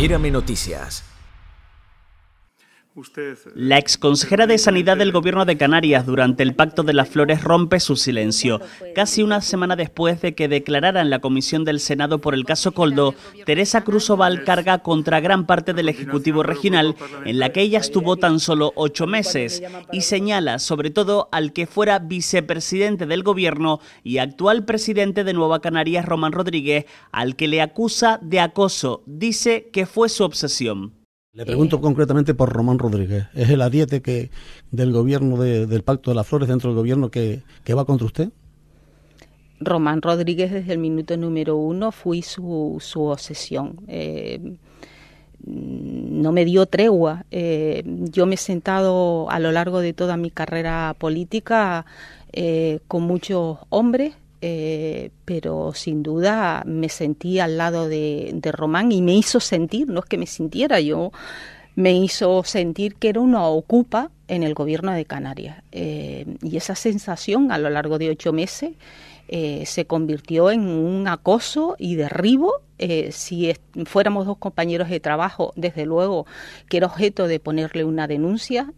Mírame Noticias. Eh, la exconsejera de Sanidad del Gobierno de Canarias durante el Pacto de las Flores rompe su silencio. Casi una semana después de que declararan la comisión del Senado por el caso Coldo, Teresa Cruz carga contra gran parte del Ejecutivo Regional, en la que ella estuvo tan solo ocho meses, y señala sobre todo al que fuera vicepresidente del Gobierno y actual presidente de Nueva Canarias, Román Rodríguez, al que le acusa de acoso. Dice que fue su obsesión. Le pregunto eh. concretamente por Román Rodríguez. ¿Es el adiete que, del gobierno de, del Pacto de las Flores dentro del gobierno que, que va contra usted? Román Rodríguez desde el minuto número uno fui su, su obsesión. Eh, no me dio tregua. Eh, yo me he sentado a lo largo de toda mi carrera política con muchos hombres eh, pero sin duda me sentí al lado de, Román y me hizo sentir, no es que me sintiera yo, me hizo sentir que era una ocupa en el gobierno de Canarias. Eh, y esa sensación a lo largo de ocho meses eh, se convirtió en un acoso y derribo. si fuéramos dos compañeros de trabajo, desde luego que era objeto de ponerle una denuncia,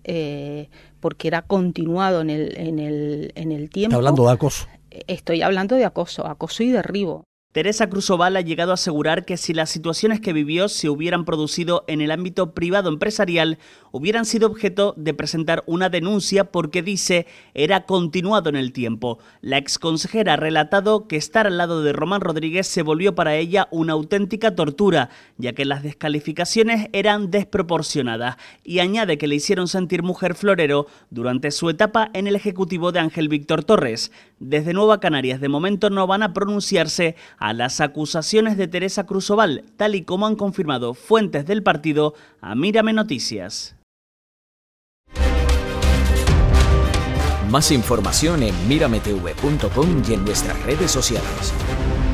porque era continuado en el, en el, en el tiempo. Está hablando de acoso estoy hablando de acoso, acoso y derribo. Teresa Cruzoval ha llegado a asegurar que si las situaciones que vivió se hubieran producido en el ámbito privado empresarial, hubieran sido objeto de presentar una denuncia porque dice era continuado en el tiempo. La exconsejera ha relatado que estar al lado de Román Rodríguez se volvió para ella una auténtica tortura, ya que las descalificaciones eran desproporcionadas, y añade que le hicieron sentir mujer florero durante su etapa en el ejecutivo de Ángel Víctor Torres. Desde Nueva Canarias de momento no van a pronunciarse a las acusaciones de Teresa Cruzoval, tal y como han confirmado fuentes del partido a Mírame Noticias. Más información en mirametv.com y en nuestras redes sociales.